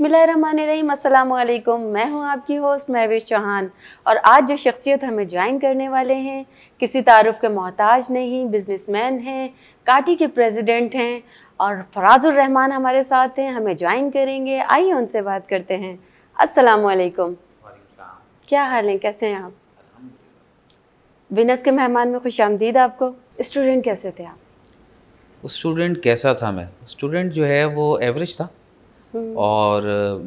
बसमिल मैं हूं आपकी होस्ट महवेश चौहान और आज जो शख्सियत हमें ज्वाइन करने वाले हैं किसी तारफ़ के मोहताज नहीं बिजनेसमैन हैं काटी के प्रेसिडेंट हैं और फराजुर रहमान हमारे साथ हैं हमें ज्वाइन करेंगे आइए उनसे बात करते हैं असलकुम क्या हाल हैं कैसे हैं आप बिनस के मेहमान में खुश आमदीद आपको स्टूडेंट कैसे थे आप स्टूडेंट कैसा था मैं स्टूडेंट जो है वो एवरेज था हम्म। और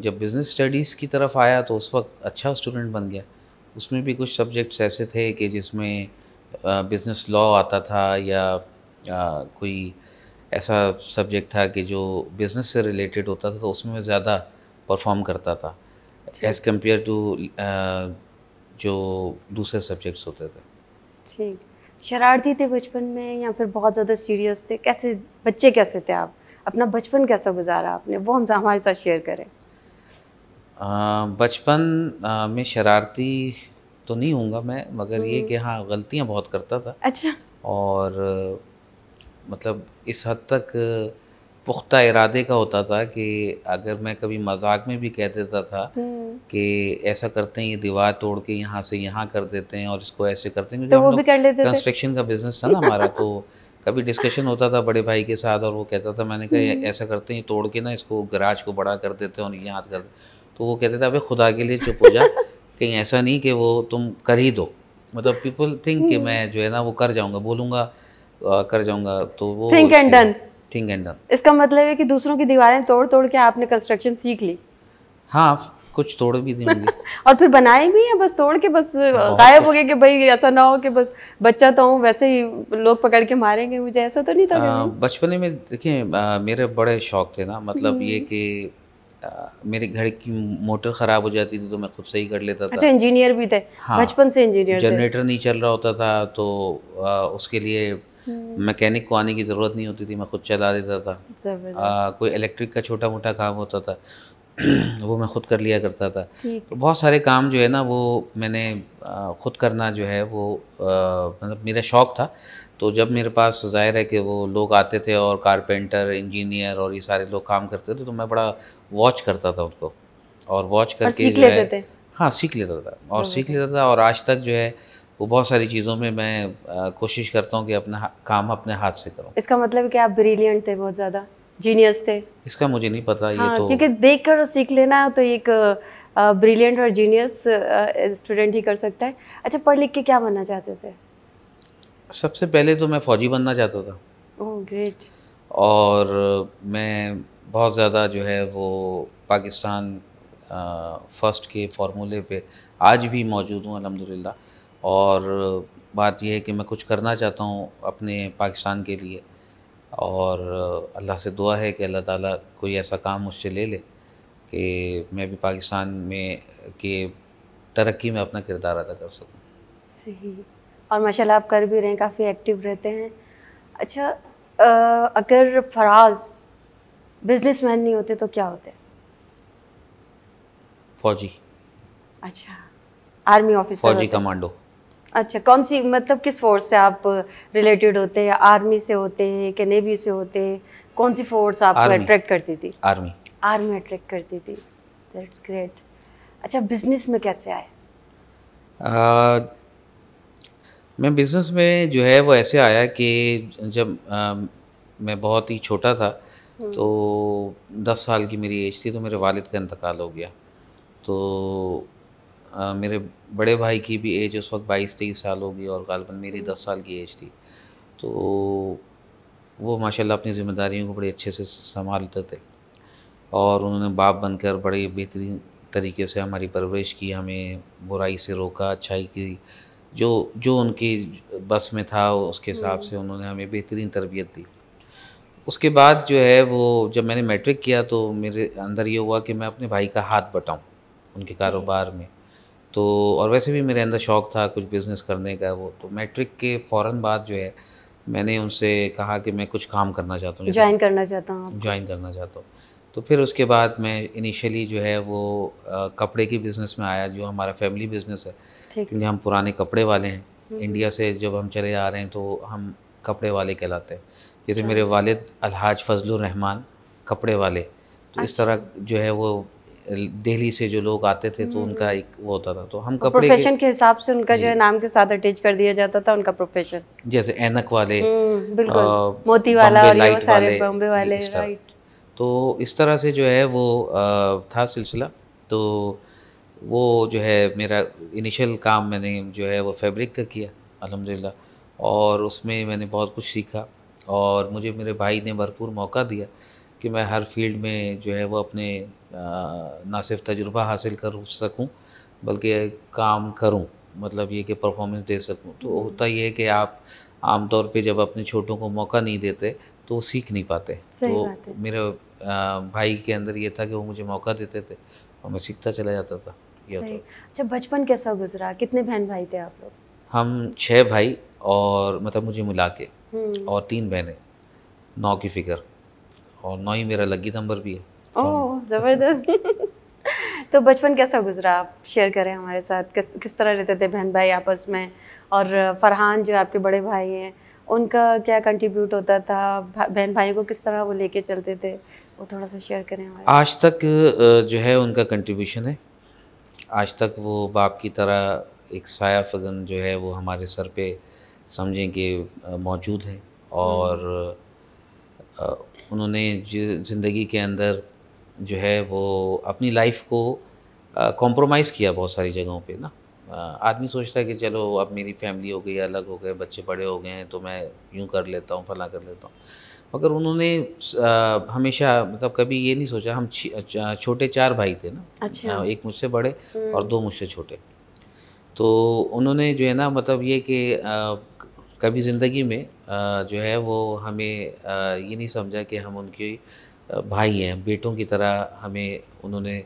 जब बिज़नेस स्टडीज़ की तरफ आया तो उस वक्त अच्छा स्टूडेंट बन गया उसमें भी कुछ सब्जेक्ट्स ऐसे थे कि जिसमें बिज़नेस लॉ आता था या आ, कोई ऐसा सब्जेक्ट था कि जो बिज़नेस से रिलेटेड होता था तो उसमें मैं ज़्यादा परफॉर्म करता था एज़ कम्पेयर टू जो दूसरे सब्जेक्ट्स होते थे ठीक शरारती थे बचपन में या फिर बहुत ज़्यादा सीरियस थे कैसे बच्चे कैसे थे आप अपना बचपन कैसा गुजारा आपने वो हम हमारे साथ शेयर करें बचपन में शरारती तो नहीं हूँ मैं मगर ये हम्म। कि हाँ गलतियाँ बहुत करता था अच्छा और मतलब इस हद तक पुख्ता इरादे का होता था कि अगर मैं कभी मजाक में भी कह देता था हम्म। कि ऐसा करते हैं ये दीवार तोड़ के यहाँ से यहाँ कर देते हैं और इसको ऐसे करते हैं क्योंकि तो हम लोग कंस्ट्रक्शन का बिजनेस था ना हमारा तो कभी डिस्कशन होता था बड़े भाई के साथ और वो कहता था मैंने कहा हम्म। ऐसा करते हैं तोड़ के ना इसको गराज को बड़ा कर देते हैं और ये हाथ कर तो वो कहते थे अभी खुदा के लिए चुप हो जा कहीं ऐसा नहीं कि वो तुम कर ही दो मतलब पीपल थिंक कि हम्म। मैं जो है ना वो कर जाऊंगा बोलूंगा कर जाऊंगा तो वो think and done think and done इसका मतलब है कि दूसरों की दीवारें तोड़ तोड़ के आपने कंस्ट्रक्शन सीख ली हाँ कुछ तोड़ भी देंगे और फिर बनाए भी या बस तोड़ के बस गायब हो गए कि भाई ऐसा ना हो कि बस बच्चा तो हूँ वैसे ही लोग पकड़ के मारेंगे मुझे ऐसा तो नहीं था हाँ, बचपने में देखिए मेरे बड़े शौक थे ना मतलब ये हम्म। कि मेरे घर की मोटर ख़राब हो जाती थी तो मैं खुद सही कर लेता अच्छा, था इंजीनियर भी थे हाँ, बचपन से इंजीनियर जनरेटर नहीं चल रहा होता था तो उसके लिए हम्म। मैकेनिक को आने की ज़रूरत नहीं होती थी मैं खुद चला देता था आ, कोई इलेक्ट्रिक का छोटा मोटा काम होता था वो मैं ख़ुद कर लिया करता था तो बहुत सारे काम जो है ना वो मैंने ख़ुद करना जो है वो मतलब मेरा शौक़ था तो जब मेरे पास ज़ाहिर है कि वो लोग आते थे और कारपेंटर इंजीनियर और ये सारे लोग काम करते थे तो मैं बड़ा वॉच करता था उनको और वॉच करके और जो है हाँ सीख लेता था और सीख लेता था और आज तक जो है वो बहुत सारी चीज़ों में मैं कोशिश करता हूँ कि अपना काम अपने हाथ से करूँ इसका मतलब कि आप ब्रिलियंट थे बहुत ज़्यादा जीनियस थे इसका मुझे नहीं पता हाँ, ये तो क्योंकि देख कर सीख लेना तो एक ब्रिलियंट और जीनियस स्टूडेंट ही कर सकता है अच्छा पढ़ लिख के क्या बनना चाहते थे सबसे पहले तो मैं फ़ौजी बनना चाहता था ग्रेट और मैं बहुत ज़्यादा जो है वो पाकिस्तान फर्स्ट के फार्मूले पे आज भी मौजूद हूँ अलहमदिल्ला और बात यह है कि मैं कुछ करना चाहता हूँ अपने पाकिस्तान के लिए और अल्लाह से दुआ है कि अल्लाह ताला कोई ऐसा काम मुझसे ले ले कि मैं भी पाकिस्तान में के तरक्की में अपना किरदार अदा कर सकूँ सही और माशाल्लाह आप कर भी रहे हैं काफ़ी एक्टिव रहते हैं अच्छा आ, अगर फराज बिजनेसमैन नहीं होते तो क्या होते फौजी अच्छा आर्मी ऑफिसर फौजी कमांडो अच्छा कौन सी मतलब किस फोर्स से आप रिलेटेड होते हैं आर्मी से होते हैं कि नेवी से होते हैं कौन सी फोर्स आपको अट्रैक्ट करती थी आर्मी आर्मी अट्रैक्ट करती थी दैट्स ग्रेट अच्छा बिजनेस में कैसे आए आ, मैं बिज़नेस में जो है वो ऐसे आया कि जब आ, मैं बहुत ही छोटा था हम्म। तो दस साल की मेरी एज थी तो मेरे वालिद का इंतकाल हो गया तो आ, मेरे बड़े भाई की भी एज उस वक्त बाईस तेईस साल होगी और गालबन मेरी दस साल की एज थी तो वो माशाल्लाह अपनी ज़िम्मेदारियों को बड़े अच्छे से संभालते थे और उन्होंने बाप बनकर बड़े बेहतरीन तरीके से हमारी परवरिश की हमें बुराई से रोका अच्छाई की जो जो उनकी बस में था उसके हिसाब हम्म। से उन्होंने हमें बेहतरीन तरबियत दी उसके बाद जो है वो जब मैंने मैट्रिक किया तो मेरे अंदर ये हुआ कि मैं अपने भाई का हाथ बटाऊँ उनके कारोबार में तो और वैसे भी मेरे अंदर शौक़ था कुछ बिज़नेस करने का वो तो मैट्रिक के फ़ौर बाद जो है मैंने उनसे कहा कि मैं कुछ काम करना चाहता हूँ ज्वाइन करना चाहता हूँ ज्वाइन करना चाहता हूँ तो फिर उसके बाद मैं इनिशियली जो है वो आ, कपड़े के बिज़नेस में आया जो हमारा फैमिली बिज़नेस है क्योंकि हम पुराने कपड़े वाले हैं इंडिया हम्म, हम्म। से जब हम चले आ रहे हैं तो हम कपड़े वाले कहलाते हैं जैसे अच्छा। मेरे वालद अलहाज फजल रहमान कपड़े वाले तो इस अच्छा। तरह जो है वो दिल्ली से जो लोग आते थे तो उनका हम्म। एक वो होता था तो हम तो कपड़े प्रोफेशन के, के हिसाब से उनका जो है नाम के साथ अटैच कर दिया जाता था उनका प्रोफेशन जैसे एनक वाले हम्म, मोती वाला और लाइट वाले बॉम्बे वाले तो इस तरह से जो है वो था सिलसिला तो वो जो है मेरा इनिशियल काम मैंने जो है वो फैब्रिक का किया अलहमदिल्ला और उसमें मैंने बहुत कुछ सीखा और मुझे मेरे भाई ने भरपूर मौका दिया कि मैं हर फील्ड में जो है वो अपने ना सिर्फ तजुर्बा हासिल कर सकूँ बल्कि काम करूँ मतलब ये कि परफॉर्मेंस दे सकूँ तो होता ये है कि आप आमतौर पे जब अपने छोटों को मौका नहीं देते तो वो सीख नहीं पाते तो मेरे भाई के अंदर ये था कि वो मुझे मौका देते थे और मैं सीखता चला जाता था तो। अच्छा बचपन कैसा गुजरा कितने बहन भाई थे आप लोग हम छः भाई और मतलब मुझे मिला के हम्म। और तीन बहनें नौ की फिक्र और ना ही मेरा लगी नंबर भी है ओह ज़बरदस्त तो बचपन कैसा गुजरा आप शेयर करें हमारे साथ किस किस तरह रहते थे बहन भाई आपस में और फरहान जो आपके बड़े भाई हैं उनका क्या कंट्रीब्यूट होता था बहन भाइयों को किस तरह वो लेके चलते थे वो थोड़ा सा शेयर करें हमारे आज तक जो है उनका कंट्रीब्यूशन है आज तक वो बाप की तरह एक साया फगन जो है वो हमारे सर पे समझें कि मौजूद है हम्म। और उन्होंने ज़िंदगी के अंदर जो है वो अपनी लाइफ को कॉम्प्रोमाइज़ किया बहुत सारी जगहों पे ना आदमी सोचता है कि चलो अब मेरी फैमिली हो गई अलग हो गए बच्चे बड़े हो गए हैं तो मैं यूँ कर लेता हूँ फला कर लेता हूँ मगर उन्होंने हमेशा मतलब कभी ये नहीं सोचा हम छोटे चार भाई थे ना अच्छा। एक मुझसे बड़े और हम्म। दो मुझसे छोटे तो उन्होंने जो है ना मतलब ये कि कभी ज़िंदगी में जो है वो हमें ये नहीं समझा कि हम उनके भाई हैं बेटों की तरह हमें उन्होंने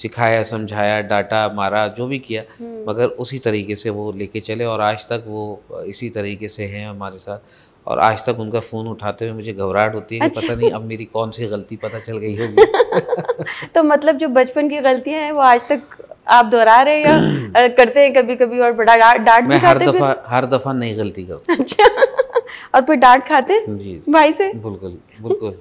सिखाया समझाया डाटा मारा जो भी किया हम्म। मगर उसी तरीके से वो लेके चले और आज तक वो इसी तरीके से हैं हमारे साथ और आज तक उनका फ़ोन उठाते हुए मुझे घबराहट होती है अच्छा। पता नहीं अच्छा। अब मेरी कौन सी गलती पता चल गई होगी तो मतलब जो बचपन की गलतियां हैं वो आज तक आप दोहरा रहे या करते हैं कभी कभी और बड़ा डांट डांट मैं हर दफा हर दफा नई गलती करता अच्छा और फिर डांट खाते जी भाई से बिल्कुल बिल्कुल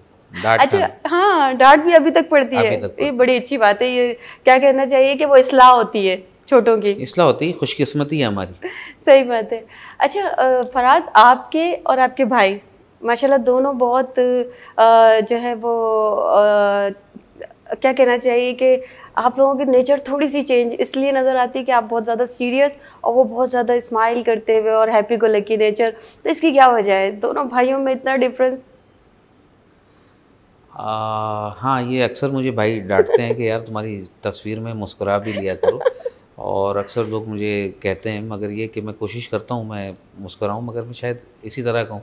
अच्छा हाँ डांट भी अभी तक पड़ती है ये बड़ी अच्छी बात है ये क्या कहना चाहिए कि वो इसलाह होती है छोटों की इसलाह होती है खुशकिस्मती है हमारी सही बात है अच्छा फराज आपके और आपके भाई माशाल्लाह दोनों बहुत जो है वो क्या कहना चाहिए कि आप लोगों की नेचर थोड़ी सी चेंज इसलिए नज़र आती है कि आप बहुत ज़्यादा सीरियस और वो बहुत ज़्यादा स्माइल करते हुए और हैप्पी को लकी नेचर तो इसकी क्या वजह है दोनों भाइयों में इतना डिफरेंस हाँ ये अक्सर मुझे भाई डांटते हैं कि यार तुम्हारी तस्वीर में मुस्कुरा भी लिया करो और अक्सर लोग मुझे कहते हैं मगर ये कि मैं कोशिश करता हूँ मैं मुस्कुराऊँ मगर मैं शायद इसी तरह कहूँ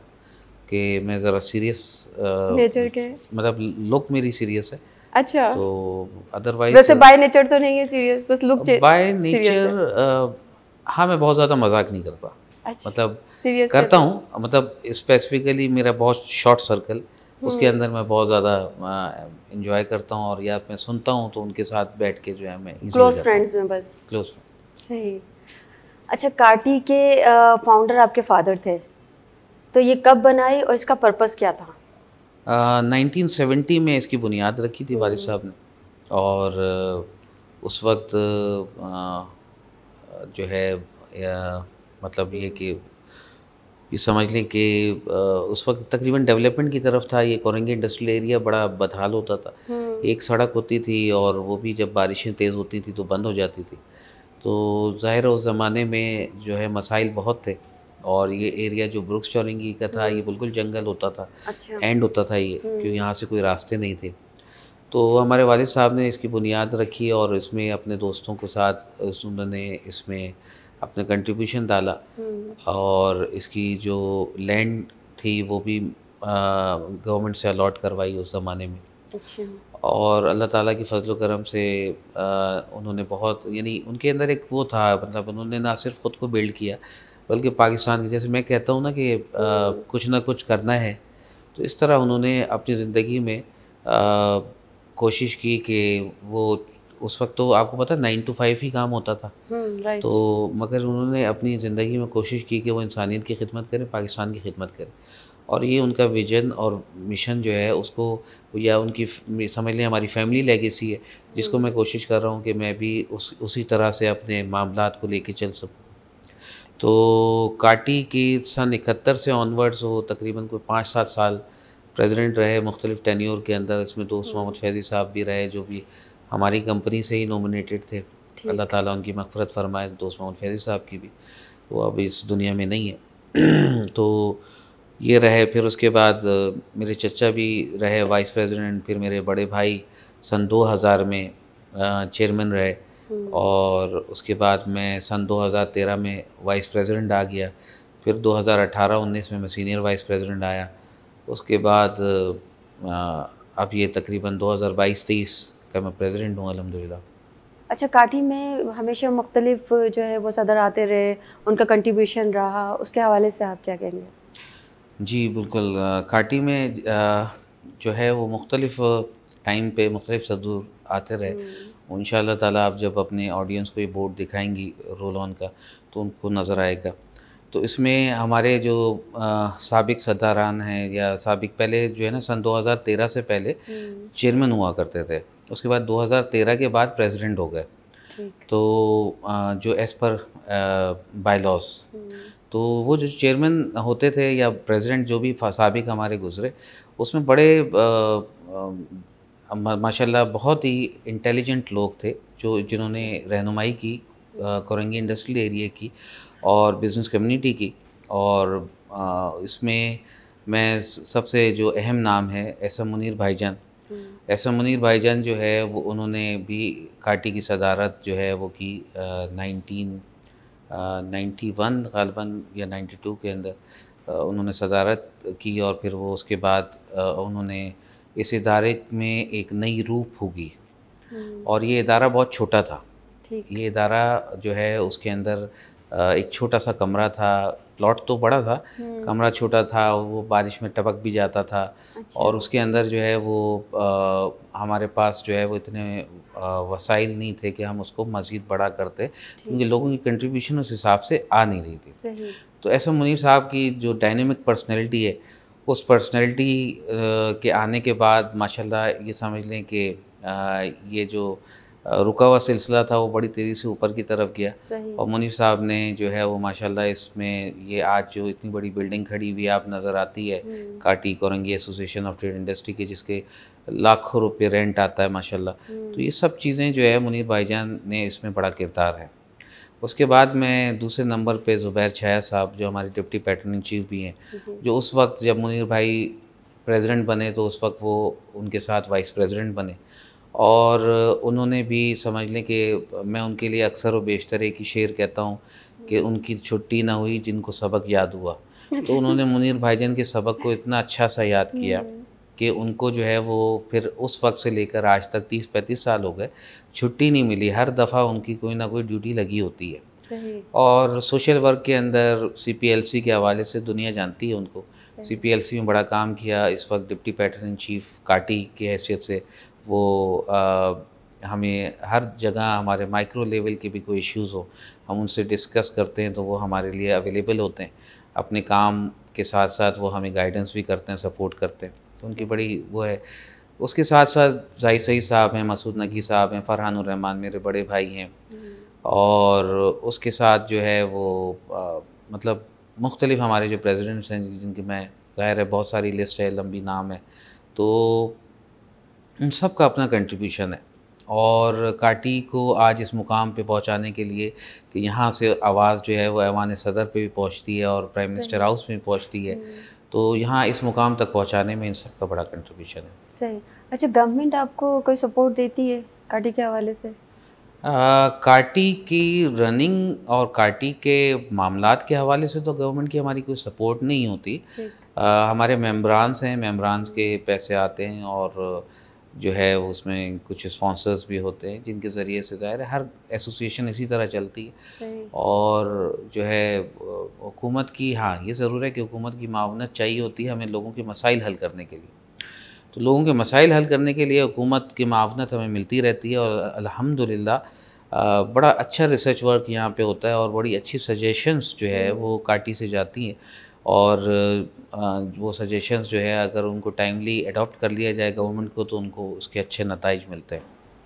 कि मैं ज़रा सीरियस मतलब लुक मेरी सीरियस है अच्छा तो अदरवाइज वैसे बाय नेचर तो नहीं है सीरियस बस लुक बाय नेचर हाँ मैं बहुत ज़्यादा मजाक नहीं करता अच्छा, मतलब सीरियस करता हूँ मतलब स्पेसिफिकली मेरा बहुत शॉर्ट सर्कल उसके हम्म। अंदर मैं बहुत ज़्यादा इंजॉय करता हूँ और या मैं सुनता हूँ तो उनके साथ बैठ के जो है मैं क्लोज फ्रेंड्स में बस क्लोज सही अच्छा कार्टी के फाउंडर आपके फादर थे तो ये कब बनाई और इसका पर्पस क्या था नाइनटीन सेवेंटी में इसकी बुनियाद रखी थी वारिस साहब ने और उस वक्त जो है मतलब ये कि ये समझ लें कि उस वक्त तकरीबन डेवलपमेंट की तरफ था ये कोरंगी इंडस्ट्रियल एरिया बड़ा बदहाल होता था हम्म। एक सड़क होती थी और वो भी जब बारिशें तेज़ होती थी तो बंद हो जाती थी तो ज़ाहिर उस ज़माने में जो है मसाइल बहुत थे और ये एरिया जो ब्रुक्स चौरंगी का था ये हम्म। बिल्कुल जंगल होता था अच्छा। एंड होता था ये हम्म। क्योंकि यहाँ से कोई रास्ते नहीं थे तो हमारे वालद साहब ने इसकी बुनियाद रखी और इसमें अपने दोस्तों के साथ उन्होंने इसमें अपने कंट्रीब्यूशन डाला हम्म। और इसकी जो लैंड थी वो भी गवर्नमेंट से अलॉट करवाई उस ज़माने में अच्छा। और अल्लाह ताला की फजल करम से आ, उन्होंने बहुत यानी उनके अंदर एक वो था मतलब उन्होंने ना सिर्फ ख़ुद को बिल्ड किया बल्कि पाकिस्तान की जैसे मैं कहता हूँ ना कि आ, कुछ ना कुछ करना है तो इस तरह उन्होंने अपनी ज़िंदगी में आ, कोशिश की कि वो उस वक्त तो आपको पता है नाइन टू फाइव ही काम होता था हम्म, तो मगर उन्होंने अपनी ज़िंदगी में कोशिश की कि वो इंसानियत की खिदमत करें पाकिस्तान की खिदमत करें और ये उनका विजन और मिशन जो है उसको या उनकी समझ लें हमारी फैमिली लेगेसी है जिसको हम्म. मैं कोशिश कर रहा हूँ कि मैं भी उस उसी तरह से अपने मामला को लेके चल सकूँ तो काटी की सन इकहत्तर से ऑनवर्ड्स वो तकरीबन कोई पाँच सात साल प्रेसिडेंट रहे मुख्तलिफ टेन्योर के अंदर इसमें दोस्त हम्म। मोहम्मद फैज़ी साहब भी रहे जो भी हमारी कंपनी से ही नॉमिनेटेड थे अल्लाह ताला उनकी मफफरत फरमाए दोस्त मोहम्मद फैज़ी साहब की भी वो अब इस दुनिया में नहीं है तो ये रहे फिर उसके बाद मेरे चचा भी रहे वाइस प्रेसिडेंट फिर मेरे बड़े भाई सन 2000 में चेयरमैन रहे और उसके बाद मैं सन 2013 में वाइस प्रेसिडेंट आ गया फिर 2018-19 में मैं सीनियर वाइस प्रेसिडेंट आया उसके बाद अब ये तकरीबन 2022-23 का मैं प्रेसिडेंट हूँ अलहमदिल्ला अच्छा काठी में हमेशा मुख्तलिफ जो है वो सदर आते रहे उनका कंट्रीब्यूशन रहा उसके हवाले से आप क्या कहेंगे जी बिल्कुल काटी में जो है वो मुख्तलिफ टाइम पे मुख्तलिफ सदूर आते रहे हम्म। इन ताला आप जब अपने ऑडियंस को ये बोर्ड दिखाएंगी रोल ऑन का तो उनको नज़र आएगा तो इसमें हमारे जो सबक सदारान हैं या सबक पहले जो है ना सन 2013 से पहले चेयरमैन हम्म। हुआ करते थे उसके बाद 2013 के बाद प्रेसिडेंट हो गए तो आ, जो एज पर बाई लॉस तो वो जो चेयरमैन होते थे या प्रेसिडेंट जो भी सबक हमारे गुजरे उसमें बड़े आ, आ, माशाल्लाह बहुत ही इंटेलिजेंट लोग थे जो जिन्होंने रहनुमाई की कोरंगी इंडस्ट्रियल एरिया की और बिज़नेस कम्युनिटी की और आ, इसमें मैं सबसे जो अहम नाम है एस एम मुनीर भाईजान एस एम हम्म। मुनीर भाईजान जो है वो उन्होंने भी काटी की सदारत जो है वो की नाइनटीन नाइन्टी वन गालबा या नाइन्टी टू के अंदर उन्होंने सदारत की और फिर वो उसके बाद आ, उन्होंने इस इदारे में एक नई रूप होगी हम्म। और ये इदारा बहुत छोटा था ये इदारा जो है उसके अंदर एक छोटा सा कमरा था प्लॉट तो बड़ा था हम्म। कमरा छोटा था वो बारिश में टपक भी जाता था अच्छा। और उसके अंदर जो है वो आ, हमारे पास जो है वो इतने वसाइल नहीं थे कि हम उसको मज़ीद बड़ा करते क्योंकि लोगों की कंट्रीब्यूशन उस हिसाब से आ नहीं रही थी तो ऐसा मुनीर साहब की जो डायनेमिक पर्सनैलिटी है उस पर्सनैलिटी के आने के बाद माशाल्लाह ये समझ लें कि ये जो रुका हुआ सिलसिला था वो बड़ी तेज़ी से ऊपर की तरफ गया और मुनीफ साहब ने जो है वो माशाल्लाह इसमें ये आज जो इतनी बड़ी बिल्डिंग खड़ी हुई आप नज़र आती है हम्म। KATI Korangi association of trade industry के जिसके लाखों रुपये रेंट आता है माशाल्लाह हम्म। तो ये सब चीज़ें जो है मुनीर भाईजान ने इसमें बड़ा किरदार है उसके बाद में दूसरे नंबर पे ज़ुबैर छाया साहब जो हमारे डिप्टी इन चीफ भी हैं जो उस वक्त जब मुनीर भाई प्रेसिडेंट बने तो उस वक्त वो उनके साथ वाइस प्रेसिडेंट बने और उन्होंने भी समझ लें कि मैं उनके लिए अक्सर व बेशतर एक ही शेर कहता हूँ कि उनकी छुट्टी ना हुई जिनको सबक याद हुआ अच्छा। तो उन्होंने मुनीर भाईजान के सबक को इतना अच्छा सा याद किया हम्म। कि उनको जो है वो फिर उस वक्त से लेकर आज तक तीस पैंतीस साल हो गए छुट्टी नहीं मिली हर दफ़ा उनकी कोई ना कोई ड्यूटी लगी होती है और सोशल वर्क के अंदर सीपीएलसी के हवाले से दुनिया जानती है उनको सीपीएलसी में बड़ा काम किया इस वक्त डिप्टी पैटर्न इन चीफ काटी की हैसियत से वो आ, हमें हर जगह हमारे माइक्रो लेवल के भी कोई इश्यूज़ हो हम उनसे डिस्कस करते हैं तो वो हमारे लिए अवेलेबल होते हैं अपने काम के साथ साथ वो हमें गाइडेंस भी करते हैं सपोर्ट करते हैं तो उनकी बड़ी वो है उसके साथ साथ जाहिर सही साहब हैं मसूद नकी साहब हैं फ़रहान रहमान मेरे बड़े भाई हैं हम्म। और उसके साथ जो है वो आ, मतलब मुख्तलिफ़ हमारे जो प्रेसिडेंट्स हैं जिनकी मैं ज़ाहिर है बहुत सारी लिस्ट है लंबी नाम है तो उन सब का अपना कंट्रीब्यूशन है और काटी को आज इस मुकाम पे पहुंचाने के लिए कि यहाँ से आवाज़ जो है वो ऐवान सदर पे भी पहुंचती है और प्राइम मिनिस्टर हाउस में भी पहुँचती है हम्म। तो यहाँ इस मुकाम तक पहुँचाने में इन सब का बड़ा कंट्रीब्यूशन है सही अच्छा गवर्नमेंट आपको कोई सपोर्ट देती है काटी के हवाले से आ, काटी की रनिंग और काटी के मामला के हवाले से तो गवर्नमेंट की हमारी कोई सपोर्ट नहीं होती आ, हमारे मेम्बरानस हैं मेम्बरानस के पैसे आते हैं और जो है उसमें कुछ स्पॉन्सर्स भी होते हैं जिनके ज़रिए से ज़ाहिर है हर एसोसिएशन इसी तरह चलती है और जो है हुकूमत की हाँ ये ज़रूर है कि हुकूमत की मावनत चाहिए होती है हमें लोगों के मसाइल हल करने के लिए तो लोगों के मसाइल हल करने के लिए हुकूमत की मावनत हमें मिलती रहती है और अलहमदिल्ला बड़ा अच्छा रिसर्च वर्क यहाँ पे होता है और बड़ी अच्छी सजेशंस जो है वो काटी से जाती हैं और वो सजेशंस जो है अगर उनको टाइमली अडॉप्ट कर लिया जाए गवर्नमेंट को तो उनको उसके अच्छे नतज मिलते हैं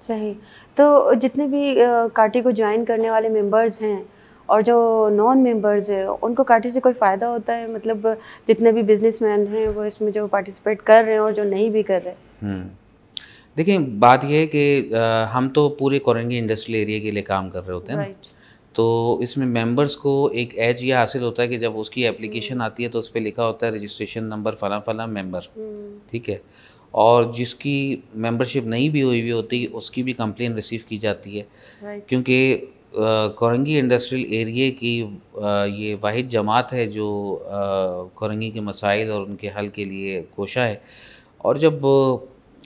सही तो जितने भी काटी को ज्वाइन करने वाले मेंबर्स हैं और जो नॉन मेंबर्स हैं उनको काटी से कोई फ़ायदा होता है मतलब जितने भी बिजनेसमैन हैं वो इसमें जो पार्टिसिपेट कर रहे हैं और जो नहीं भी कर रहे हम्म। देखिए बात यह है कि हम तो पूरे कोरंगी इंडस्ट्रियल एरिया के लिए काम कर रहे होते हैं right. तो इसमें मेंबर्स को एक एज ये हासिल होता है कि जब उसकी एप्लीकेशन आती है तो उस पर लिखा होता है रजिस्ट्रेशन नंबर फ़ला फ़ला मेंबर ठीक है और जिसकी मेंबरशिप नहीं भी हुई हुई होती उसकी भी कंप्लेन रिसीव की जाती है क्योंकि कोरंगी इंडस्ट्रियल एरिए की आ, ये वाद जमात है जो कोरंगी के मसाइल और उनके हल के लिए कोशा है और जब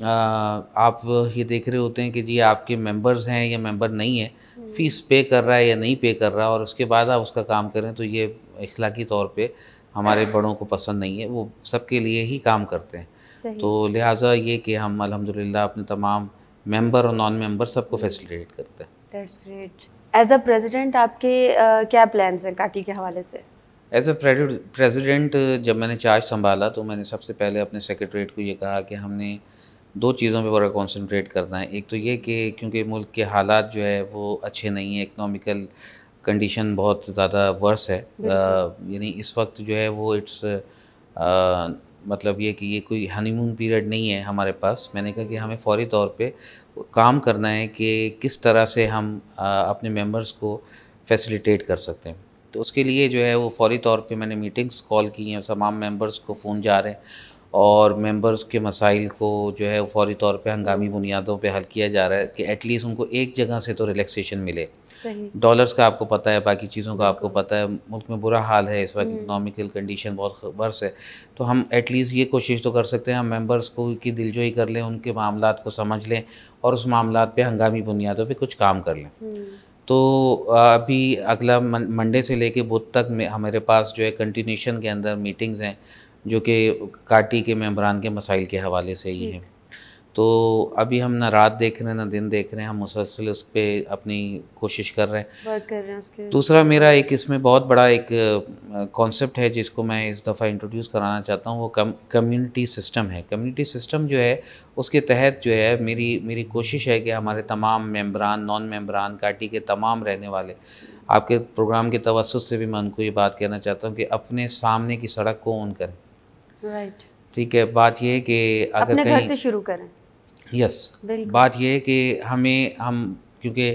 आप ये देख रहे होते हैं कि जी आपके मेंबर्स हैं या मेंबर नहीं है फ़ीस पे हम्म। कर रहा है या नहीं पे कर रहा है और उसके बाद आप उसका काम करें तो ये अखलाकी तौर पे हमारे बड़ों को पसंद नहीं है वो सबके लिए ही काम करते हैं तो लिहाजा ये कि हम अल्हम्दुलिल्लाह अपने तमाम मेंबर और नॉन मेंबर सबको फैसिलिटेट हम्म। करते हैं एज अ प्रेजिडेंट आपके क्या प्लान हैं काटी के हवाले से एज अ प्रेजिडेंट जब मैंने चार्ज संभाला तो मैंने सबसे पहले अपने सेक्रेटरीट को ये कहा कि हमने दो चीज़ों पे बड़ा कॉन्सनट्रेट करना है एक तो ये कि क्योंकि मुल्क के हालात जो है वो अच्छे नहीं है इकनॉमिकल कंडीशन बहुत ज़्यादा वर्स है यानी इस वक्त जो है वो इट्स मतलब ये कि ये कोई हनीमून पीरियड नहीं है हमारे पास मैंने कहा कि हमें फौरी तौर पे काम करना है कि किस तरह से हम आ, अपने मेंबर्स को फैसिलिटेट कर सकते हैं तो उसके लिए जो है वो फौरी तौर पे मैंने मीटिंग्स कॉल की हैं तमाम मेंबर्स को फ़ोन जा रहे हैं और मेंबर्स के मसाइल को जो है फौरी तौर पे हंगामी बुनियादों पे हल किया जा रहा है कि एटलीस्ट उनको एक जगह से तो रिलैक्सेशन मिले डॉलर्स का आपको पता है बाकी चीज़ों का आपको पता है मुल्क में बुरा हाल है इस वक्त इकनॉमिकल हम्म। कंडीशन बहुत बर्स है तो हम एटलीस्ट ये कोशिश तो कर सकते हैं हम मेम्बर्स को की दिलजोई कर लें उनके मामला को समझ लें और उस मामला पर हंगामी बुनियादों पर कुछ काम कर लें हम्म। तो अभी अगला मंडे से लेके बुध तक में हमारे पास जो है कंटिन्यूशन के अंदर मीटिंग्स हैं जो कि काटी के मेम्बरान के मसाइल के हवाले से ही है तो अभी हम ना रात देख रहे हैं ना दिन देख रहे हैं हम मुसलसल उस पर अपनी कोशिश कर रहे हैं कर रहे हैं उसके दूसरा मेरा एक इसमें बहुत बड़ा एक कॉन्सेप्ट है जिसको मैं इस दफ़ा इंट्रोड्यूस कराना चाहता हूँ वो कम कम्युनिटी सिस्टम है कम्युनिटी सिस्टम जो है उसके तहत जो है मेरी मेरी कोशिश है कि हमारे तमाम मेम्बरान नॉन मेम्बरान काटी के तमाम रहने वाले आपके प्रोग्राम के तवसत से भी मैं उनको ये बात कहना चाहता हूँ कि अपने सामने की सड़क को ऑन करें ठीक है बात यह है कि अगर अपने कहीं घर से शुरू करें यस बात यह है कि हमें हम क्योंकि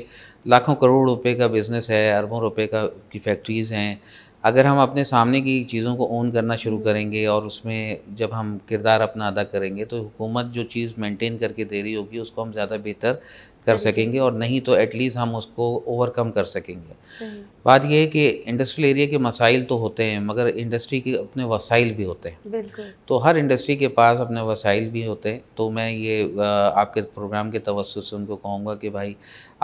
लाखों करोड़ रुपए का बिज़नेस है अरबों रुपए का की फैक्ट्रीज़ हैं अगर हम अपने सामने की चीज़ों को ओन करना शुरू हम्म। करेंगे और उसमें जब हम किरदार अपना अदा करेंगे तो हुकूमत जो चीज़ मेंटेन करके दे रही होगी उसको हम ज़्यादा बेहतर कर सकेंगे और नहीं तो एटलीस्ट हम उसको ओवरकम कर सकेंगे बात यह है कि इंडस्ट्रियल एरिया के मसाइल तो होते हैं मगर इंडस्ट्री के अपने वसाइल भी होते हैं तो हर इंडस्ट्री के पास अपने वसाइल भी होते हैं तो मैं ये आपके प्रोग्राम के तवस्त से उनको कहूँगा कि भाई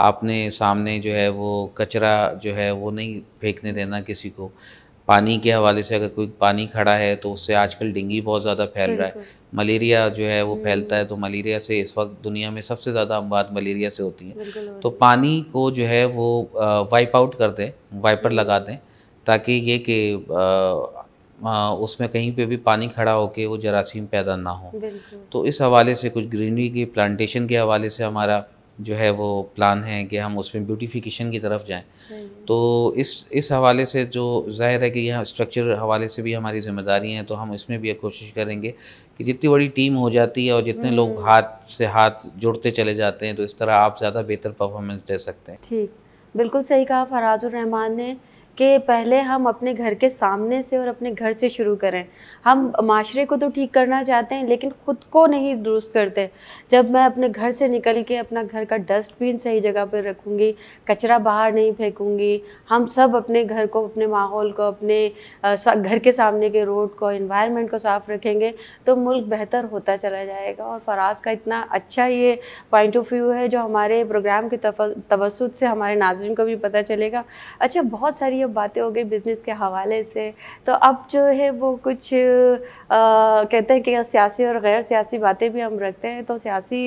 आपने सामने जो है वो कचरा जो है वो नहीं फेंकने देना किसी को पानी के हवाले से अगर कोई पानी खड़ा है तो उससे आजकल डेंगू बहुत ज़्यादा फैल रहा है मलेरिया जो है वो फैलता है तो हम्म। मलेरिया से इस वक्त दुनिया में सबसे ज़्यादा अमवात मलेरिया से होती हैं तो पानी को जो है वो वाइप आउट कर दें वाइपर लगा दें ताकि ये कि उसमें कहीं पे भी पानी खड़ा होके वो जरासीम पैदा ना हो तो इस हवाले से कुछ ग्रीनरी के प्लांटेशन के हवाले से हमारा जो है वो प्लान है कि हम उसमें ब्यूटिफिकेशन की तरफ जाएं तो इस इस हवाले से जो जाहिर है कि यह स्ट्रक्चर हवाले से भी हमारी जिम्मेदारी हैं तो हम इसमें भी कोशिश करेंगे कि जितनी बड़ी टीम हो जाती है और जितने लोग हम्म। हाथ से हाथ जुड़ते चले जाते हैं तो इस तरह आप ज़्यादा बेहतर परफॉर्मेंस दे सकते हैं ठीक बिल्कुल सही कहा फराजुर रहमान ने कि पहले हम अपने घर के सामने से और अपने घर से शुरू करें हम माशरे को तो ठीक करना चाहते हैं लेकिन ख़ुद को नहीं दुरुस्त करते जब मैं अपने घर से निकल के अपना घर का डस्टबिन सही जगह पर रखूँगी कचरा बाहर नहीं फेंकूँगी हम सब अपने घर को अपने माहौल को अपने घर के सामने के रोड को इन्वायरमेंट को साफ़ रखेंगे तो मुल्क बेहतर होता चला जाएगा और फराज का इतना अच्छा ये पॉइंट ऑफ व्यू है जो हमारे प्रोग्राम के तवसत से हमारे नाजरन को भी पता चलेगा अच्छा बहुत सारी बातें हो गई बिज़नेस के हवाले से तो अब जो है वो कुछ आ, कहते हैं कि सियासी और गैर सियासी बातें भी हम रखते हैं तो सियासी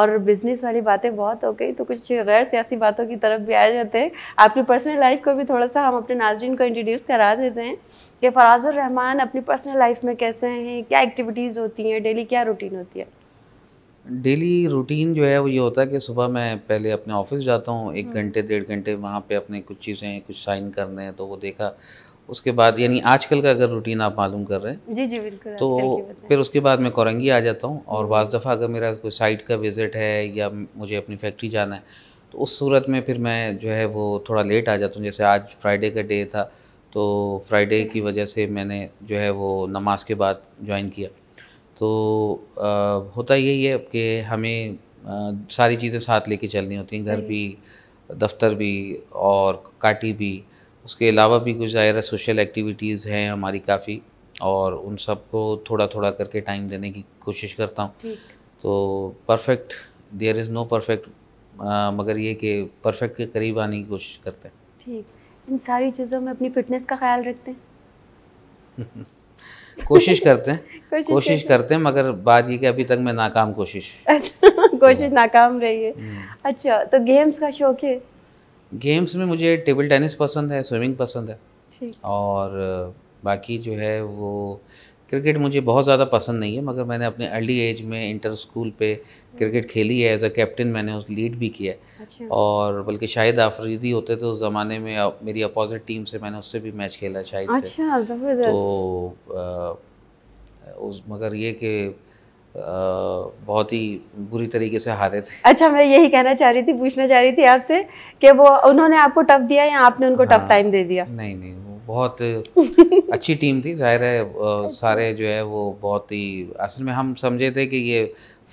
और बिज़नेस वाली बातें बहुत हो गई तो कुछ गैर सियासी बातों की तरफ भी आ जाते हैं आपकी पर्सनल लाइफ को भी थोड़ा सा हम अपने नाजरन को इंट्रोड्यूस करा देते हैं कि फराज़ुररहमान अपनी पर्सनल लाइफ में कैसे हैं क्या एक्टिविटीज़ होती हैं डेली क्या रूटीन होती है डेली रूटीन जो है वो ये होता है कि सुबह मैं पहले अपने ऑफिस जाता हूँ एक हम्म। घंटे डेढ़ घंटे वहाँ पे अपने कुछ चीज़ें कुछ साइन करने हैं तो वो देखा उसके बाद यानी आजकल का अगर रूटीन आप मालूम कर रहे हैं जी जी बिल्कुल तो फिर उसके बाद मैं कोरंगी आ जाता हूँ और बज़ हम्म। दफ़ा अगर मेरा कोई साइट का विज़िट है या मुझे अपनी फैक्ट्री जाना है तो उस सूरत में फिर मैं जो है वो थोड़ा लेट आ जाता हूँ जैसे आज फ्राइडे का डे था तो फ्राइडे की वजह से मैंने जो है वो नमाज के बाद ज्वाइन किया तो आ, होता यही है कि हमें आ, सारी चीज़ें साथ लेके चलनी होती हैं घर भी दफ्तर भी और काटी भी उसके अलावा भी कुछ ज़ाहिर सोशल एक्टिविटीज़ हैं हमारी काफ़ी और उन सबको थोड़ा थोड़ा करके टाइम देने की कोशिश करता हूँ तो perfect there is no perfect मगर ये कि परफेक्ट के करीब आने की कोशिश करते हैं ठीक इन सारी चीज़ों में अपनी फिटनेस का ख्याल रखते हैं कोशिश करते हैं कोशिश, कोशिश करते हैं मगर बात ये कि अभी तक मैं नाकाम कोशिश अच्छा, कोशिश नाकाम रही है हम्म। अच्छा तो गेम्स का शौक है गेम्स में मुझे टेबल टेनिस पसंद है स्विमिंग पसंद है और बाकी जो है वो क्रिकेट मुझे बहुत ज़्यादा पसंद नहीं है मगर मैंने अपने अर्ली एज में इंटर स्कूल पे क्रिकेट खेली है एज अ कैप्टन मैंने उस लीड भी किया है अच्छा। और बल्कि शायद आफरीदी होते थे उस ज़माने में मेरी अपोजिट टीम से मैंने उससे भी मैच खेला शायद अच्छा, तो आ, उस मगर ये कि बहुत ही बुरी तरीके से हारे थे अच्छा मैं यही कहना चाह रही थी पूछना चाह रही थी आपसे कि वो उन्होंने आपको टफ दिया या आपने उनको टफ टाइम हाँ। दे दिया नहीं नहीं बहुत अच्छी टीम थी जाहिर है सारे जो है वो बहुत ही असल में हम समझे थे कि ये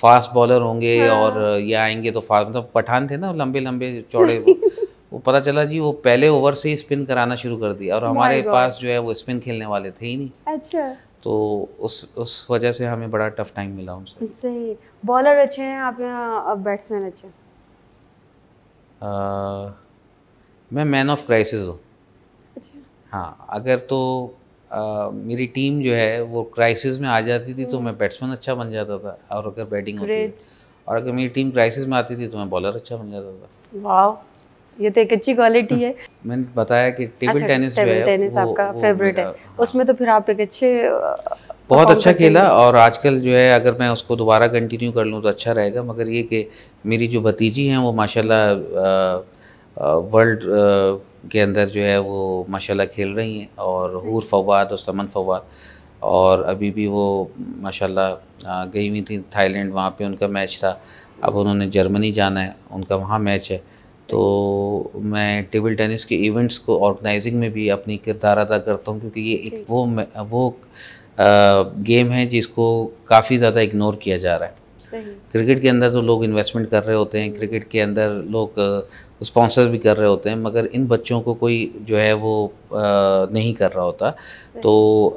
फास्ट बॉलर होंगे हाँ। और ये आएंगे तो फास्ट मतलब पठान थे ना लंबे लंबे चौड़े वो पता चला जी वो पहले ओवर से ही स्पिन कराना शुरू कर दिया और oh हमारे पास जो है वो स्पिन खेलने वाले थे ही नहीं अच्छा तो उस उस वजह से हमें बड़ा टफ टाइम मिला उनसे सही बॉलर अच्छे हैं आप बैट्समैन अच्छे मैं मैन ऑफ क्राइसिस हूँ हाँ अगर तो आ, मेरी टीम जो है वो क्राइसिस में आ जाती थी तो हम्म। मैं बैट्समैन अच्छा बन जाता था और अगर बैटिंग होती और अगर मेरी टीम क्राइसिस में आती थी तो मैं बॉलर अच्छा बन जाता था ये तो एक अच्छी क्वालिटी है मैंने बताया कि टेबल अच्छा, टेनिस जो है टेनिस आपका फेवरेट है उसमें तो फिर आप एक अच्छे बहुत अच्छा खेला और आजकल जो है अगर मैं उसको दोबारा कंटिन्यू कर लूँ तो अच्छा रहेगा मगर ये कि मेरी जो भतीजी हैं वो माशाल्लाह वर्ल्ड के अंदर जो है वो माशाल्लाह खेल रही हैं और हूर फवाद और समन फवाद और अभी भी वो माशाल्लाह गई हुई थी थाईलैंड वहाँ पे उनका मैच था अब उन्होंने जर्मनी जाना है उनका वहाँ मैच है तो मैं टेबल टेनिस के इवेंट्स को ऑर्गेनाइजिंग में भी अपनी किरदार अदा करता हूँ क्योंकि ये एक वो वो गेम है जिसको काफ़ी ज़्यादा इग्नोर किया जा रहा है क्रिकेट के अंदर तो लोग इन्वेस्टमेंट कर रहे होते हैं क्रिकेट के अंदर लोग स्पॉन्सर भी कर रहे होते हैं मगर इन बच्चों को कोई जो है वो आ, नहीं कर रहा होता तो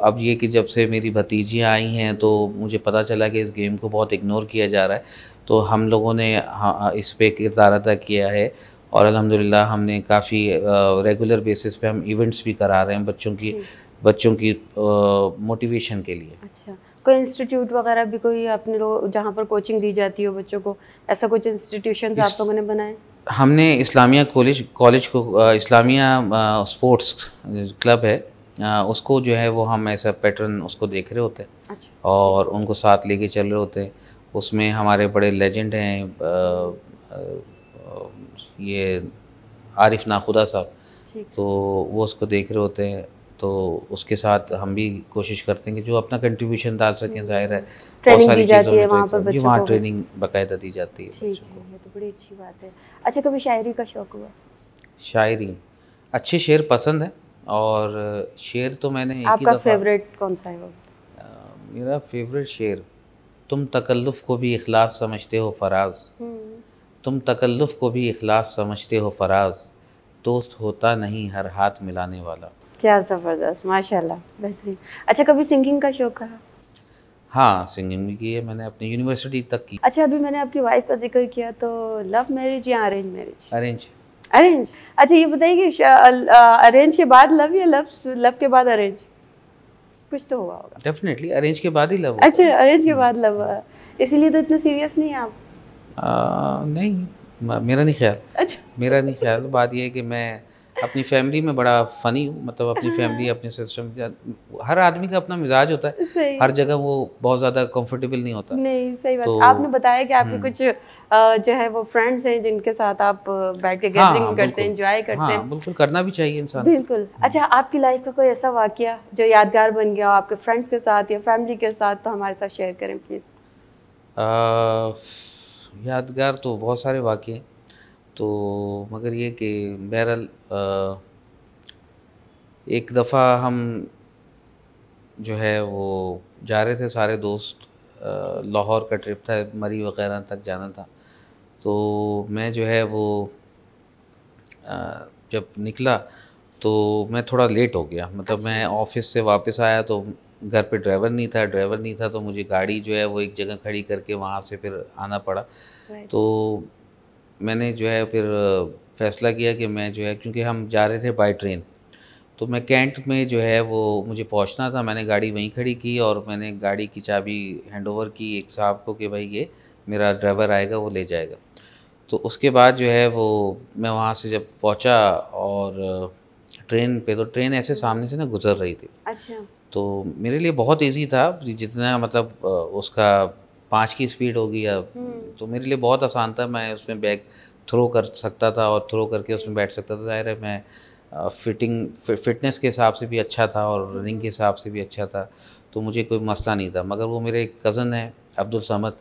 अब ये कि जब से मेरी भतीजियाँ आई हैं तो मुझे पता चला कि इस गेम को बहुत इग्नोर किया जा रहा है तो हम लोगों ने इस पर किरदार अदा किया है और अल्हम्दुलिल्लाह हमने काफ़ी रेगुलर बेसिस पे हम इवेंट्स भी करा रहे हैं बच्चों की बच्चों की मोटिवेशन के लिए अच्छा कोई इंस्टीट्यूट वगैरह भी कोई अपने लोग जहाँ पर कोचिंग दी जाती हो बच्चों को ऐसा कुछ इंस्टीट्यूशन आप लोगों ने बनाए हमने इस्लामिया कॉलेज कॉलेज को इस्लामिया स्पोर्ट्स क्लब है उसको जो है वो हम ऐसा पैटर्न उसको देख रहे होते हैं अच्छा। और उनको साथ लेके चल रहे होते हैं उसमें हमारे बड़े लेजेंड हैं ये आरिफ नाखुदा साहब तो वो उसको देख रहे होते हैं तो उसके साथ हम भी कोशिश करते हैं कि जो अपना कंट्रीब्यूशन डाल सकें हम्म। जाहिर है बहुत सारी चीज़ों में तो वहाँ जी वहाँ ट्रेनिंग बाकायदा दी जाती है तो बड़ी अच्छी बात है अच्छा कभी शायरी का शौक हुआ शायरी अच्छे शेर पसंद है और शेर तो मैंने एक आपका फेवरेट कौन सा है मेरा फेवरेट शेर तुम तकल्लुफ़ को भी अखलास समझते हो फराज हम्म। तुम तकल्लुफ़ को भी अखलास समझते हो फराज दोस्त होता नहीं हर हाथ मिलाने वाला क्या ज़बरदस्त माशाल्लाह बेहतरीन अच्छा कभी सिंगिंग का शौक रहा हाँ सिंगिंग भी की है मैंने अपनी यूनिवर्सिटी तक की अच्छा अभी मैंने आपकी वाइफ का जिक्र किया तो लव मैरिज या अरेंज मैरिज अरेंज अरेंज अच्छा ये बताइए कि अरेंज के बाद लव या लव लव के बाद अरेंज कुछ तो हुआ होगा डेफिनेटली अरेंज के बाद ही लव अच्छा अरेंज के बाद लव इसीलिए तो इतना सीरियस नहीं है आप आ, नहीं मेरा नहीं ख्याल अच्छा मेरा नहीं ख्याल बात यह है कि मैं अपनी फैमिली में बड़ा फ़नी हूँ मतलब अपनी फैमिली हाँ। अपने सिस्टम हर आदमी का अपना मिजाज होता है हर जगह वो बहुत ज़्यादा कंफर्टेबल नहीं होता नहीं सही बात तो, आपने बताया कि आपके हम्म। कुछ जो है वो फ्रेंड्स हैं जिनके साथ आप बैठ के गैदरिंग हाँ, करते हैं एंजॉय करते हाँ, हैं बिल्कुल करना भी चाहिए इंसान बिल्कुल हम्म। अच्छा आपकी लाइफ का कोई ऐसा वाक्य जो यादगार बन गया आपके फ्रेंड्स के साथ या फैमिली के साथ तो हमारे साथ शेयर करें प्लीज़ यादगार तो बहुत सारे वाक्य हैं तो मगर ये कि बहरहाल एक दफ़ा हम जो है वो जा रहे थे सारे दोस्त लाहौर का ट्रिप था मरी वगैरह तक जाना था तो मैं जो है वो जब निकला तो मैं थोड़ा लेट हो गया मतलब अच्छा। मैं ऑफिस से वापस आया तो घर पे ड्राइवर नहीं था ड्राइवर नहीं था तो मुझे गाड़ी जो है वो एक जगह खड़ी करके वहाँ से फिर आना पड़ा तो मैंने जो है फिर फ़ैसला किया कि मैं जो है क्योंकि हम जा रहे थे बाई ट्रेन तो मैं कैंट में जो है वो मुझे पहुंचना था मैंने गाड़ी वहीं खड़ी की और मैंने गाड़ी की चाबी हैंडओवर की एक साहब को कि भाई ये मेरा ड्राइवर आएगा वो ले जाएगा तो उसके बाद जो है वो मैं वहाँ से जब पहुँचा और ट्रेन पे तो ट्रेन ऐसे सामने से ना गुजर रही थी अच्छा तो मेरे लिए बहुत इजी था जितना मतलब उसका पाँच की स्पीड होगी अब हम्म। तो मेरे लिए बहुत आसान था मैं उसमें बैग थ्रो कर सकता था और थ्रो करके उसमें बैठ सकता था जाहिर है मैं फिटिंग फिटनेस के हिसाब से भी अच्छा था और हम्म। रनिंग के हिसाब से भी अच्छा था तो मुझे कोई मसला नहीं था मगर वो मेरे कज़न है अब्दुल समद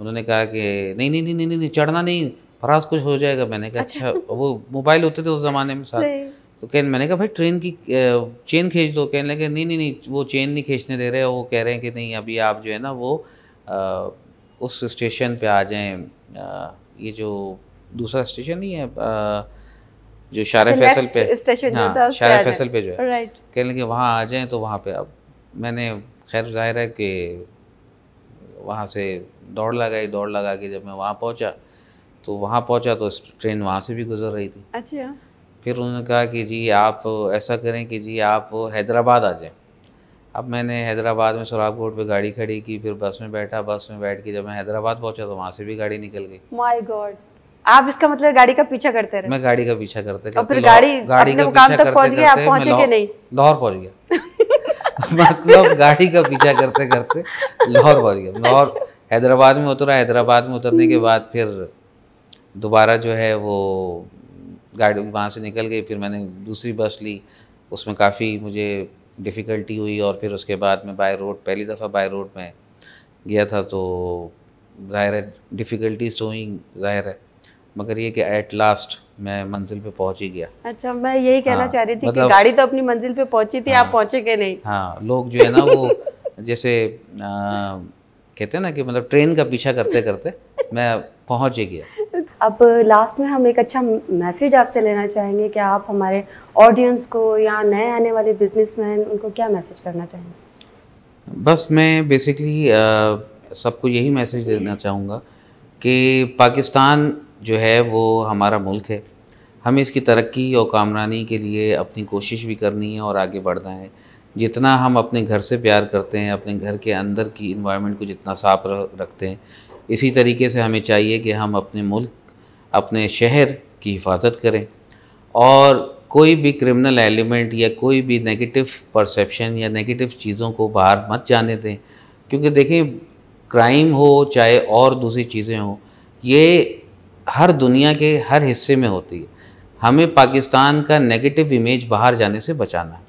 उन्होंने कहा कि नहीं नहीं नहीं नहीं नहीं चढ़ना नहीं फराज कुछ हो जाएगा मैंने कहा अच्छा।, अच्छा वो मोबाइल होते थे उस ज़माने में साथ तो कह मैंने कहा भाई ट्रेन की चेन खींच दो कहने लगे नहीं नहीं नहीं वो चेन नहीं खींचने दे रहे वो कह रहे हैं कि नहीं अभी आप जो है ना वो उस स्टेशन पे आ जाएं ये जो दूसरा स्टेशन नहीं है हाँ, आ, जो शार फैसल पे हाँ शार फैसल पे जो है कह लेंगे वहाँ आ जाएं तो वहाँ पे अब मैंने खैर जाहिर है कि वहाँ से दौड़ लगाई दौड़ लगा के जब मैं वहाँ पहुँचा तो वहाँ पहुँचा तो ट्रेन वहाँ से भी गुजर रही थी अच्छा फिर उन्होंने कहा कि जी आप ऐसा करें कि जी आप हैदराबाद आ जाएं अब मैंने हैदराबाद में शराब कोट पे गाड़ी खड़ी की फिर बस में बैठा बस में बैठ के जब मैं हैदराबाद पहुंचा तो वहाँ से भी गाड़ी निकल गई माय गॉड आप इसका मतलब गाड़ी का पीछा करते रहे मैं गाड़ी का पीछा करते फिर गाड़ी गाड़ी का पीछा आप पहुंचे कि नहीं लाहौर पहुंच गया मतलब गाड़ी का पीछा करते करते लाहौर पहुंच गया लाहौर हैदराबाद में उतरा हैदराबाद में उतरने के बाद फिर दोबारा जो है वो गाड़ी वहाँ से निकल गई फिर मैंने दूसरी बस ली उसमें काफ़ी मुझे डिफ़िकल्टी हुई और फिर उसके बाद में बाय रोड पहली दफ़ा बाय रोड में गया था तो ज़ाहिर है डिफ़िकल्टीज तो हुई ज़ाहिर है मगर ये कि एट लास्ट मैं मंजिल पे पहुंच ही गया अच्छा मैं यही कहना हाँ, चाह रही थी मतलब, कि गाड़ी तो अपनी मंजिल पे पहुंची थी हाँ, आप पहुंचे के नहीं हाँ लोग जो है ना वो जैसे आ, कहते हैं ना कि मतलब ट्रेन का पीछा करते करते मैं पहुंच ही गया अब लास्ट में हम एक अच्छा मैसेज आपसे लेना चाहेंगे कि आप हमारे ऑडियंस को या नए आने वाले बिजनेसमैन उनको क्या मैसेज करना चाहेंगे बस मैं बेसिकली सबको यही मैसेज देना चाहूँगा कि पाकिस्तान जो है वो हमारा मुल्क है हमें इसकी तरक्की और कामरानी के लिए अपनी कोशिश भी करनी है और आगे बढ़ना है जितना हम अपने घर से प्यार करते हैं अपने घर के अंदर की इन्वायरमेंट को जितना साफ रखते हैं इसी तरीके से हमें चाहिए कि हम अपने मुल्क अपने शहर की हिफाजत करें और कोई भी क्रिमिनल एलिमेंट या कोई भी नेगेटिव परसेप्शन या नेगेटिव चीज़ों को बाहर मत जाने दें क्योंकि देखें क्राइम हो चाहे और दूसरी चीज़ें हों ये हर दुनिया के हर हिस्से में होती है हमें पाकिस्तान का नेगेटिव इमेज बाहर जाने से बचाना है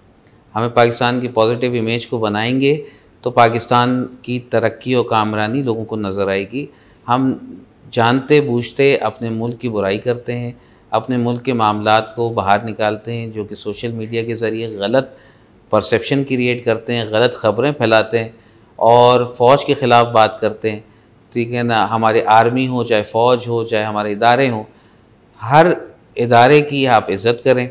हमें पाकिस्तान की पॉजिटिव इमेज को बनाएंगे तो पाकिस्तान की तरक्की और कामरानी लोगों को नज़र आएगी हम जानते बूझते अपने मुल्क की बुराई करते हैं अपने मुल्क के मामला को बाहर निकालते हैं जो कि सोशल मीडिया के ज़रिए गलत परसेप्शन क्रिएट करते हैं गलत ख़बरें फैलाते हैं और फ़ौज के ख़िलाफ़ बात करते हैं ठीक है ना हमारे आर्मी हो चाहे फ़ौज हो चाहे हमारे इदारे हों हर इदारे की आप इज़्ज़त करें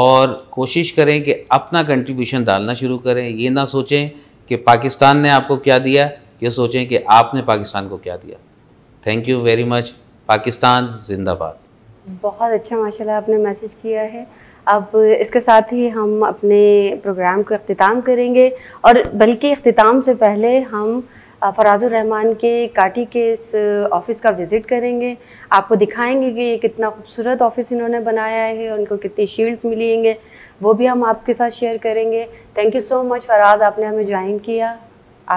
और कोशिश करें कि अपना कंट्रीब्यूशन डालना शुरू करें ये ना सोचें कि पाकिस्तान ने आपको क्या दिया ये सोचें कि आपने पाकिस्तान को क्या दिया thank you very much Pakistan जिंदाबाद बहुत अच्छा माशाल्लाह आपने मैसेज किया है अब इसके साथ ही हम अपने प्रोग्राम को अख्ताम करेंगे और बल्कि अख्ताम से पहले हम फराज़ुररहमान के काटी के इस ऑफ़िस का विज़िट करेंगे आपको दिखाएंगे कि ये कितना खूबसूरत ऑफ़िस इन्होंने बनाया है उनको कितनी शील्ड्स मिलेंगे वो भी हम आपके साथ शेयर करेंगे thank you so much Faraz आपने हमें ज्वाइन किया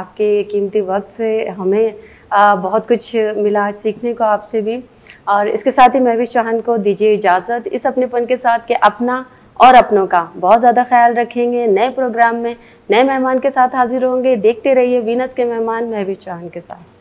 आपके कीमती वक्त से हमें बहुत कुछ मिला सीखने को आपसे भी और इसके साथ ही भी चौहान को दीजिए इजाज़त इस अपनेपन के साथ कि अपना और अपनों का बहुत ज़्यादा ख्याल रखेंगे नए प्रोग्राम में नए मेहमान के साथ हाजिर होंगे देखते रहिए वीनस के मेहमान भी चौहान के साथ